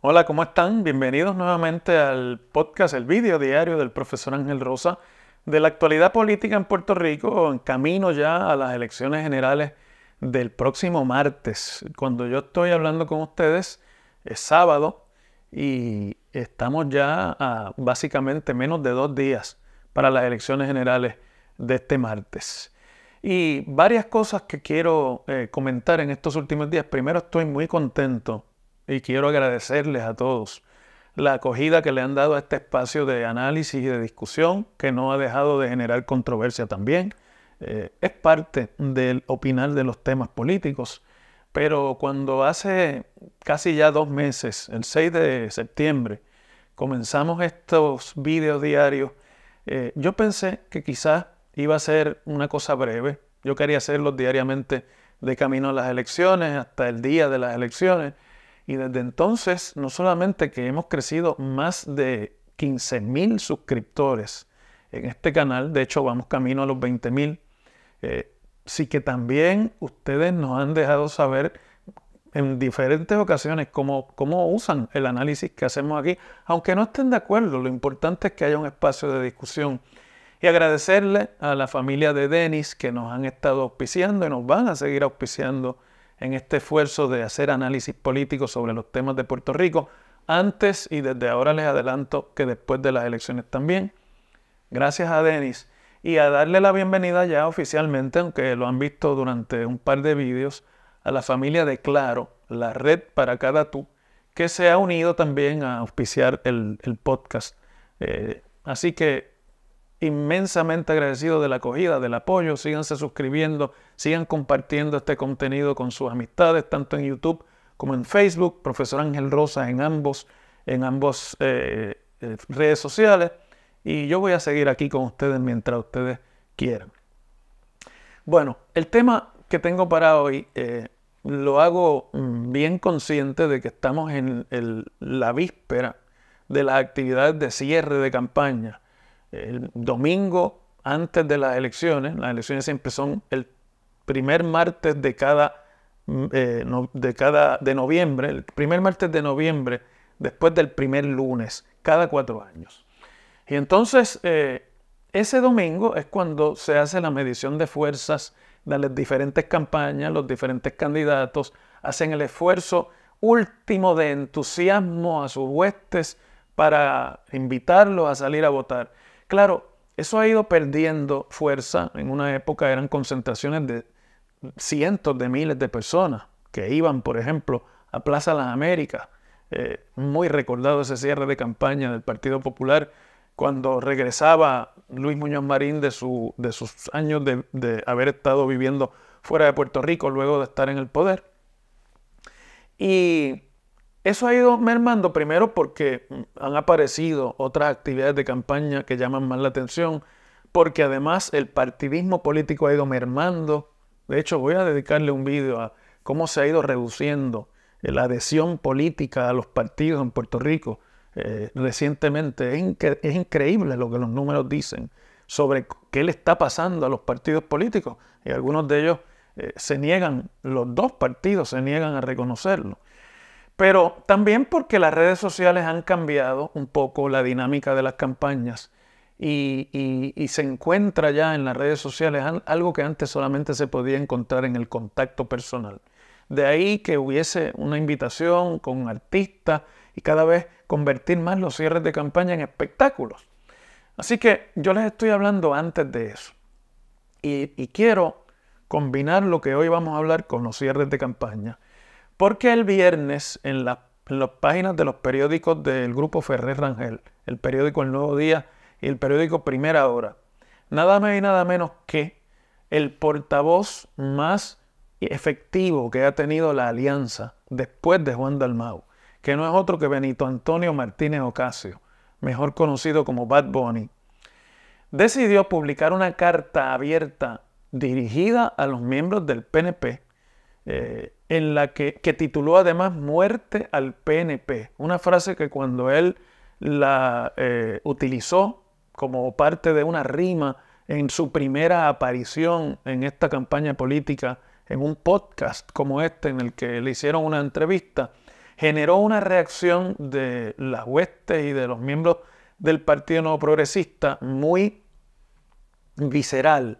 Hola, ¿cómo están? Bienvenidos nuevamente al podcast, el vídeo diario del profesor Ángel Rosa de la actualidad política en Puerto Rico, en camino ya a las elecciones generales del próximo martes. Cuando yo estoy hablando con ustedes, es sábado y estamos ya a básicamente menos de dos días para las elecciones generales de este martes. Y varias cosas que quiero eh, comentar en estos últimos días. Primero, estoy muy contento y quiero agradecerles a todos la acogida que le han dado a este espacio de análisis y de discusión, que no ha dejado de generar controversia también. Eh, es parte del opinar de los temas políticos, pero cuando hace casi ya dos meses, el 6 de septiembre, comenzamos estos vídeos diarios, eh, yo pensé que quizás iba a ser una cosa breve. Yo quería hacerlos diariamente de camino a las elecciones, hasta el día de las elecciones y desde entonces, no solamente que hemos crecido más de 15.000 suscriptores en este canal, de hecho vamos camino a los 20.000, eh, sí que también ustedes nos han dejado saber en diferentes ocasiones cómo, cómo usan el análisis que hacemos aquí, aunque no estén de acuerdo, lo importante es que haya un espacio de discusión. Y agradecerle a la familia de Denis que nos han estado auspiciando y nos van a seguir auspiciando en este esfuerzo de hacer análisis político sobre los temas de Puerto Rico. Antes y desde ahora les adelanto que después de las elecciones también. Gracias a Denis y a darle la bienvenida ya oficialmente, aunque lo han visto durante un par de vídeos, a la familia de Claro, la red para cada tú, que se ha unido también a auspiciar el, podcast. Eh, así que inmensamente agradecido de la acogida, del apoyo. Síganse suscribiendo, sigan compartiendo este contenido con sus amistades, tanto en YouTube como en Facebook. Profesor Ángel Rosa en ambos, en ambos eh, eh, redes sociales. Y yo voy a seguir aquí con ustedes mientras ustedes quieran. Bueno, el tema que tengo para hoy eh, lo hago mm, bien consciente de que estamos en la víspera de las actividades de cierre de campaña el domingo antes de las elecciones, las elecciones siempre son el primer martes mm, eh, de cada, de noviembre, el primer martes de noviembre después del primer lunes, cada cuatro años. Y entonces eh, ese domingo es cuando se hace la medición de fuerzas de las diferentes campañas, los diferentes candidatos hacen el esfuerzo último de entusiasmo a sus huestes para invitarlos a salir a votar. Claro, eso ha ido perdiendo fuerza. En una época eran concentraciones de cientos de miles de personas que iban, por ejemplo, a Plaza Las Américas. Eh, muy recordado ese cierre de campaña del Partido Popular cuando regresaba Luis Muñoz Marín de, sus años de, de haber estado viviendo fuera de Puerto Rico luego de estar en el poder. Y eso ha ido mermando primero porque han aparecido otras actividades de campaña que llaman más la atención, porque además el partidismo político ha ido mermando. De hecho, voy a dedicarle un vídeo a cómo se ha ido reduciendo la adhesión política a los partidos en Puerto Rico eh, recientemente. Es, increíble lo que los números dicen sobre qué le está pasando a los partidos políticos. Y algunos de ellos eh, se niegan, los dos partidos se niegan a reconocerlo. Pero también porque las redes sociales han cambiado un poco la dinámica de las campañas y, se encuentra ya en las redes sociales algo que antes solamente se podía encontrar en el contacto personal. De ahí que hubiese una invitación con artistas y cada vez convertir más los cierres de campaña en espectáculos. Así que yo les estoy hablando antes de eso. y, quiero combinar lo que hoy vamos a hablar con los cierres de campaña porque el viernes en, las páginas de los periódicos del grupo Ferrer Rangel, el periódico El Nuevo Día y el periódico Primera Hora, nada más y nada menos que el portavoz más efectivo que ha tenido la alianza después de Juan Dalmau, que no es otro que Benito Antonio Martínez Ocasio, mejor conocido como Bad Bunny, decidió publicar una carta abierta dirigida a los miembros del PNP en la que, tituló además Muerte al PNP, una frase que cuando él la eh, utilizó como parte de una rima en su primera aparición en esta campaña política, en un podcast como este en el que le hicieron una entrevista, generó una reacción de las hueste y de los miembros del Partido No Progresista muy visceral,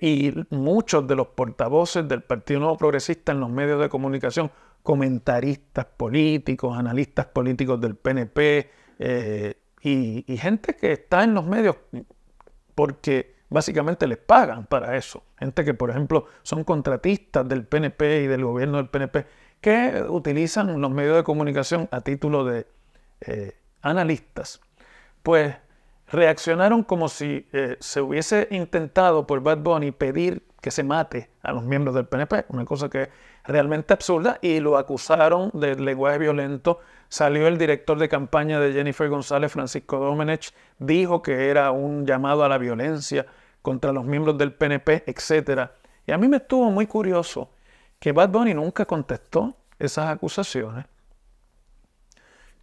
y muchos de los portavoces del Partido Nuevo Progresista en los medios de comunicación, comentaristas políticos, analistas políticos del PNP eh, y, gente que está en los medios porque básicamente les pagan para eso. Gente que, por ejemplo, son contratistas del PNP y del gobierno del PNP que utilizan los medios de comunicación a título de eh, analistas. Pues reaccionaron como si eh, se hubiese intentado por Bad Bunny pedir que se mate a los miembros del PNP, una cosa que es realmente absurda, y lo acusaron de lenguaje violento. Salió el director de campaña de Jennifer González, Francisco Domenech, dijo que era un llamado a la violencia contra los miembros del PNP, etc. Y a mí me estuvo muy curioso que Bad Bunny nunca contestó esas acusaciones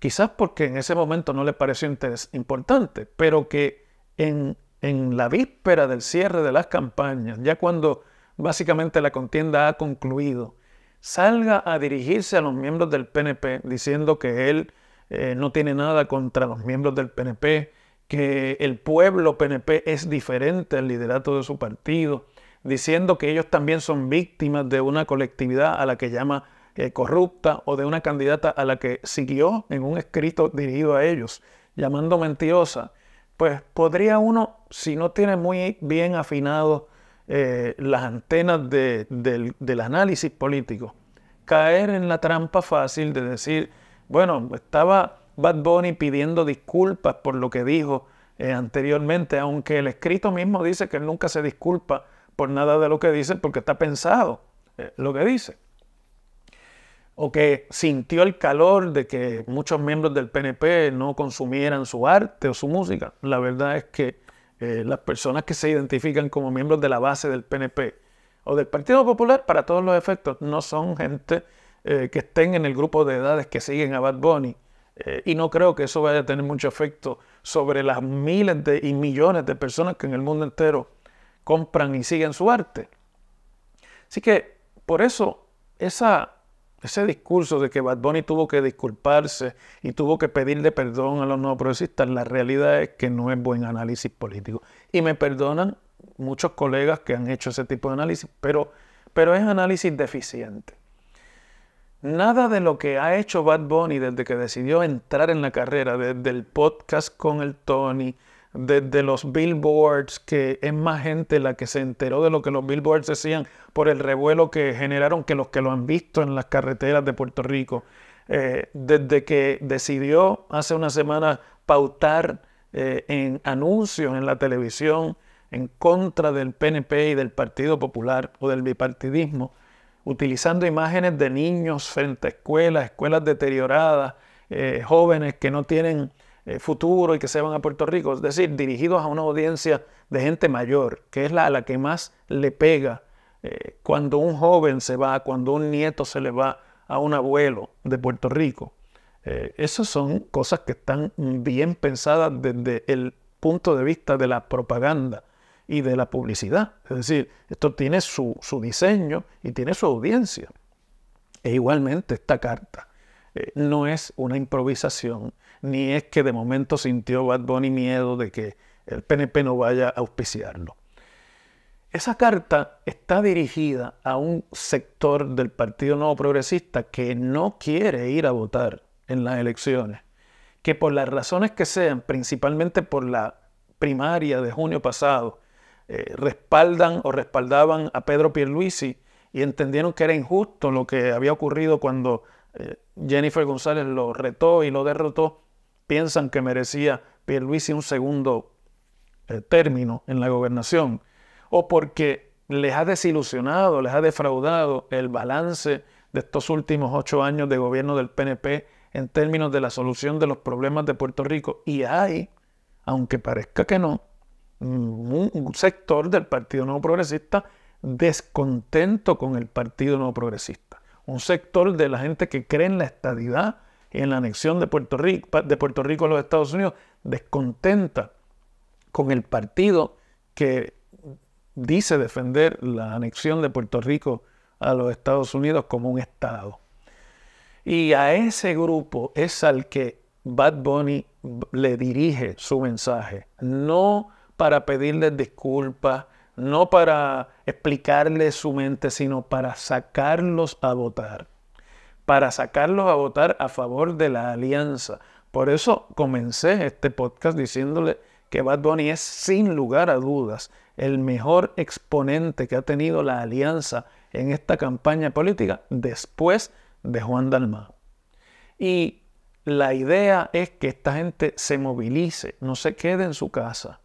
quizás porque en ese momento no le pareció importante, pero que en, la víspera del cierre de las campañas, ya cuando básicamente la contienda ha concluido, salga a dirigirse a los miembros del PNP diciendo que él eh, no tiene nada contra los miembros del PNP, que el pueblo PNP es diferente al liderato de su partido, diciendo que ellos también son víctimas de una colectividad a la que llama corrupta o de una candidata a la que siguió en un escrito dirigido a ellos, llamando mentirosa, pues podría uno, si no tiene muy bien afinado eh, las antenas del, análisis político, caer en la trampa fácil de decir, bueno, estaba Bad Bunny pidiendo disculpas por lo que dijo eh, anteriormente, aunque el escrito mismo dice que él nunca se disculpa por nada de lo que dice porque está pensado eh, lo que dice o que sintió el calor de que muchos miembros del PNP no consumieran su arte o su música. La verdad es que eh, las personas que se identifican como miembros de la base del PNP o del Partido Popular, para todos los efectos, no son gente eh, que estén en el grupo de edades que siguen a Bad Bunny. Eh, y no creo que eso vaya a tener mucho efecto sobre las miles de, y millones de personas que en el mundo entero compran y siguen su arte. Así que por eso esa ese discurso de que Bad Bunny tuvo que disculparse y tuvo que pedirle perdón a los no progresistas, la realidad es que no es buen análisis político. Y me perdonan muchos colegas que han hecho ese tipo de análisis, pero, pero es análisis deficiente. Nada de lo que ha hecho Bad Bunny desde que decidió entrar en la carrera, desde el podcast con el Tony, desde los billboards, que es más gente la que se enteró de lo que los billboards decían por el revuelo que generaron que los que lo han visto en las carreteras de Puerto Rico. Eh, desde que decidió hace una semana pautar eh, en anuncios en la televisión en contra del PNP y del Partido Popular o del bipartidismo, utilizando imágenes de niños frente a escuelas, escuelas deterioradas, eh, jóvenes que no tienen eh, futuro y que se van a Puerto Rico, es decir, dirigidos a una audiencia de gente mayor, que es la, a la que más le pega eh, cuando un joven se va, cuando un nieto se le va a un abuelo de Puerto Rico. Eh, esas son cosas que están bien pensadas desde el punto de vista de la propaganda y de la publicidad. Es decir, esto tiene su, diseño y tiene su audiencia. E igualmente esta carta no es una improvisación, ni es que de momento sintió Bad Bunny miedo de que el PNP no vaya a auspiciarlo. Esa carta está dirigida a un sector del Partido Nuevo Progresista que no quiere ir a votar en las elecciones, que por las razones que sean, principalmente por la primaria de junio pasado, eh, respaldan o respaldaban a Pedro Pierluisi y entendieron que era injusto lo que había ocurrido cuando eh, Jennifer González lo retó y lo derrotó piensan que merecía Pierluisi un segundo eh, término en la gobernación, o porque les ha desilusionado, les ha defraudado el balance de estos últimos ocho años de gobierno del PNP en términos de la solución de los problemas de Puerto Rico. Y hay, aunque parezca que no, un sector del Partido Nuevo Progresista descontento con el Partido Nuevo Progresista. Un sector de la gente que cree en la estadidad, en la anexión de Puerto Rico, de Puerto Rico a los Estados Unidos, descontenta con el partido que dice defender la anexión de Puerto Rico a los Estados Unidos como un Estado. Y a ese grupo es al que Bad Bunny le dirige su mensaje, no para pedirles disculpas, no para explicarles su mente, sino para sacarlos a votar para sacarlos a votar a favor de la alianza. Por eso comencé este podcast diciéndole que Bad Bunny es sin lugar a dudas el mejor exponente que ha tenido la alianza en esta campaña política después de Juan Dalma. Y la idea es que esta gente se movilice, no se quede en su casa.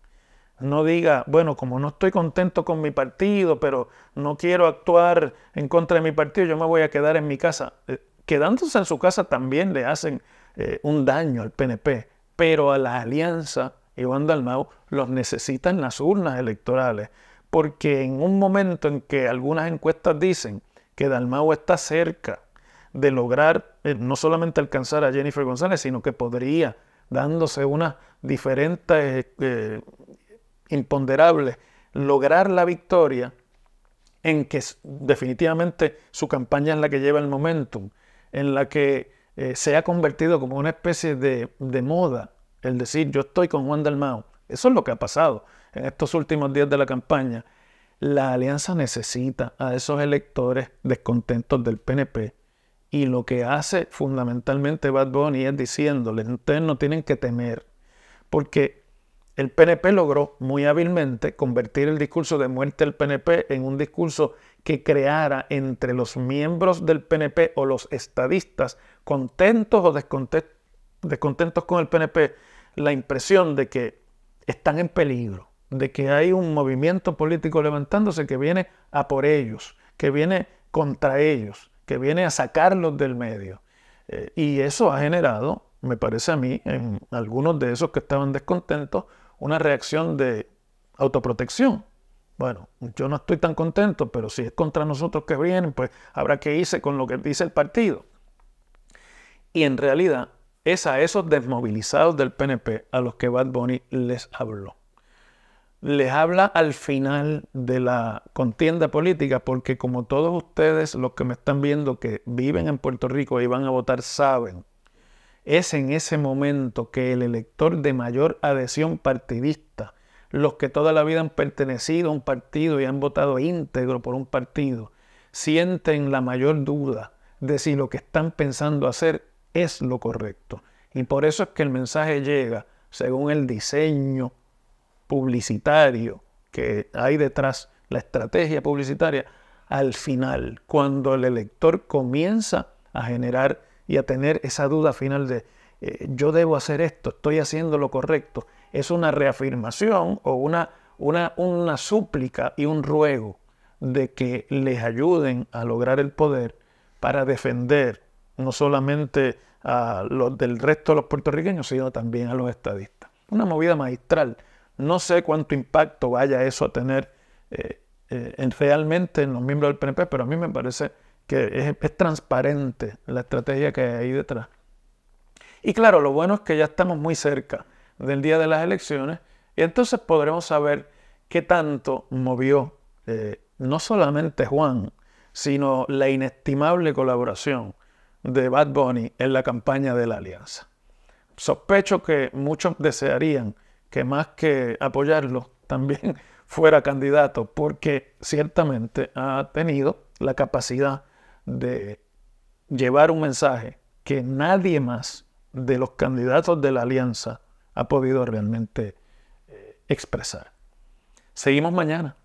No diga, bueno, como no estoy contento con mi partido, pero no quiero actuar en contra de mi partido, yo me voy a quedar en mi casa. Eh, quedándose en su casa también le hacen eh, un daño al PNP, pero a la alianza Iván Dalmau los necesitan las urnas electorales, porque en un momento en que algunas encuestas dicen que Dalmau está cerca de lograr eh, no solamente alcanzar a Jennifer González, sino que podría, dándose unas diferentes eh, imponderable imponderables, lograr la victoria en que definitivamente su campaña es la que lleva el momentum en la que eh, se ha convertido como una especie de, moda el decir yo estoy con Juan Mao. Eso es lo que ha pasado en estos últimos días de la campaña. La alianza necesita a esos electores descontentos del PNP y lo que hace fundamentalmente Bad Bunny es diciéndoles, ustedes no tienen que temer, porque el PNP logró muy hábilmente convertir el discurso de muerte del PNP en un discurso que creara entre los miembros del PNP o los estadistas, contentos o descontentos con el PNP, la impresión de que están en peligro, de que hay un movimiento político levantándose que viene a por ellos, que viene contra ellos, que viene a sacarlos del medio. Eh, y eso ha generado, me parece a mí, en algunos de esos que estaban descontentos, una reacción de autoprotección. Bueno, yo no estoy tan contento, pero si es contra nosotros que vienen, pues habrá que irse con lo que dice el partido. Y en realidad es a esos desmovilizados del PNP a los que Bad Bunny les habló. Les habla al final de la contienda política porque como todos ustedes los que me están viendo que viven en Puerto Rico y van a votar saben es en ese momento que el elector de mayor adhesión partidista, los que toda la vida han pertenecido a un partido y han votado íntegro por un partido, sienten la mayor duda de si lo que están pensando hacer es lo correcto. Y por eso es que el mensaje llega según el diseño publicitario que hay detrás, la estrategia publicitaria, al final, cuando el elector comienza a generar y a tener esa duda final de eh, yo debo hacer esto, estoy haciendo lo correcto. Es una reafirmación o una, una, una súplica y un ruego de que les ayuden a lograr el poder para defender no solamente a los del resto de los puertorriqueños, sino también a los estadistas. Una movida magistral. No sé cuánto impacto vaya eso a tener eh, eh, realmente en los miembros del PNP, pero a mí me parece que es, transparente la estrategia que hay detrás. Y claro, lo bueno es que ya estamos muy cerca del día de las elecciones y entonces podremos saber qué tanto movió eh, no solamente Juan, sino la inestimable colaboración de Bad Bunny en la campaña de la alianza. Sospecho que muchos desearían que más que apoyarlo, también fuera candidato, porque ciertamente ha tenido la capacidad de llevar un mensaje que nadie más de los candidatos de la alianza ha podido realmente eh, expresar. Seguimos mañana.